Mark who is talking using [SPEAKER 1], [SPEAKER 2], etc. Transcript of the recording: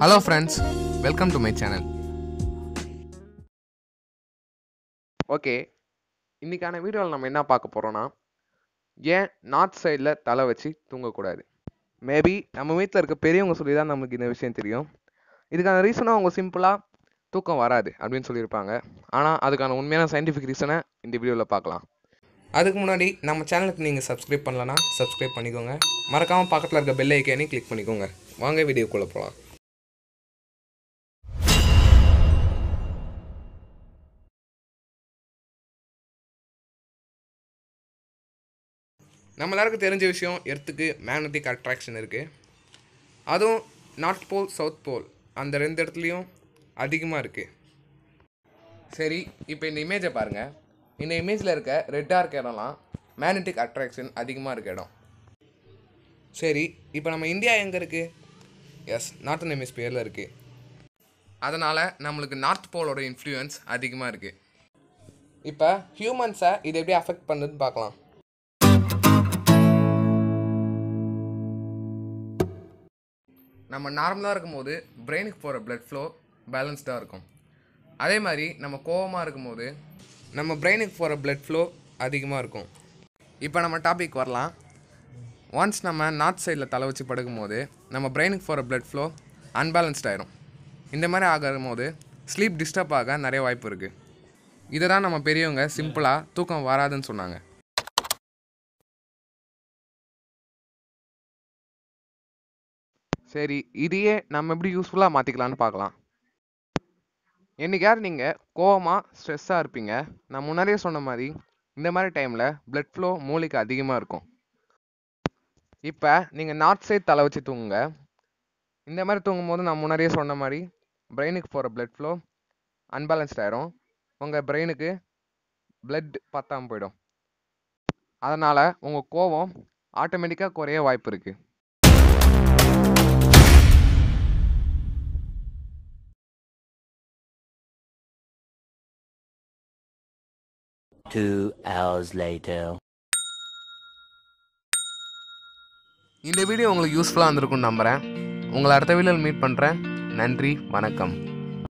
[SPEAKER 1] Hello friends welcome to my channel okay இன்றைக்கான வீடியோவில் நம்ம என்ன பார்க்க போகிறோன்னா ஏன் நார்த் சைடில் தலை வச்சு தூங்கக்கூடாது மேபி நம்ம வீட்டில் இருக்க பெரியவங்க சொல்லி தான் நமக்கு இந்த விஷயம் தெரியும் இதுக்கான ரீசனாக அவங்க சிம்பிளாக தூக்கம் வராது அப்படின்னு சொல்லியிருப்பாங்க ஆனால் அதுக்கான உண்மையான சயின்டிஃபிக் ரீசனை இந்த வீடியோவில் பார்க்கலாம் அதுக்கு முன்னாடி நம்ம சேனலுக்கு நீங்கள் சப்ஸ்கிரைப் பண்ணலன்னா சப்ஸ்கிரைப் பண்ணிக்கோங்க மறக்காமல் பக்கத்தில் இருக்க பெல் ஐக்கானே கிளிக் பண்ணிக்கோங்க வாங்க வீடியோக்குள்ளே போகலாம் நம்ம எல்லாருக்கும் தெரிஞ்ச விஷயம் எர்த்துக்கு மேக்னட்டிக் அட்ராக்ஷன் இருக்குது அதுவும் நார்த் போல் சவுத் போல் அந்த ரெண்டு இடத்துலையும் அதிகமாக இருக்குது சரி இப்போ இந்த இமேஜை பாருங்கள் இந்த இமேஜில் இருக்க ரெட்டாக இருக்க இடம்லாம் மேக்னட்டிக் அட்ராக்ஷன் அதிகமாக இருக்க இடம் சரி இப்போ நம்ம இந்தியா எங்கே இருக்குது எஸ் நார்த்தன் ஹெமிஸ்பியரில் இருக்குது அதனால் நம்மளுக்கு நார்த் போலோட இன்ஃப்ளூயன்ஸ் அதிகமாக இருக்குது இப்போ ஹியூமன்ஸை இது எப்படி அஃபெக்ட் பண்ணுதுன்னு பார்க்கலாம் நம்ம நார்மலாக இருக்கும்போது பிரெயினுக்கு போகிற பிளட் ஃப்ளோ பேலன்ஸ்டாக இருக்கும் அதே மாதிரி நம்ம கோபமாக இருக்கும்போது நம்ம பிரெயினுக்கு போகிற பிளட் ஃப்ளோ அதிகமாக இருக்கும் இப்போ நம்ம டாபிக் வரலாம் ஒன்ஸ் நம்ம நார்த் சைடில் தலை வச்சு போது நம்ம பிரெயினுக்கு போகிற பிளட் ஃப்ளோ அன்பேலன்ஸ்ட் ஆயிரும் இந்த மாதிரி ஆகும் போது ஸ்லீப் டிஸ்டர்ப் ஆக நிறைய வாய்ப்பு இருக்குது இதை தான் நம்ம பெரியவங்க சிம்பிளாக தூக்கம் வராதுன்னு சொன்னாங்க சரி இதையே நம்ம எப்படி யூஸ்ஃபுல்லாக மாற்றிக்கலாம்னு பார்க்கலாம் என்றைக்கார் நீங்கள் கோவமாக ஸ்ட்ரெஸ்ஸாக இருப்பீங்க நான் முன்னாடியே சொன்ன மாதிரி இந்த மாதிரி டைமில் பிளட் ஃப்ளோ மூளைக்கு அதிகமாக இருக்கும் இப்போ நீங்கள் நார்த் சைட் தலை வச்சு தூங்குங்க இந்த மாதிரி தூங்கும் போது நான் முன்னாடியே சொன்ன மாதிரி பிரெயினுக்கு போகிற பிளட் ஃப்ளோ அன்பேலன்ஸ்ட் ஆயிரும் உங்கள் பிரெயினுக்கு பிளட் பத்தாமல் போயிடும் அதனால் உங்கள் கோவம் ஆட்டோமேட்டிக்காக குறைய வாய்ப்பு இருக்குது Two hours later. இந்த வீடியோ உங்களுக்கு யூஸ்ஃபுல்லாக இருந்திருக்கும்னு நம்புகிறேன் உங்களை அடுத்த வீடியோவில் மீட் பண்ணுறேன் நன்றி வணக்கம்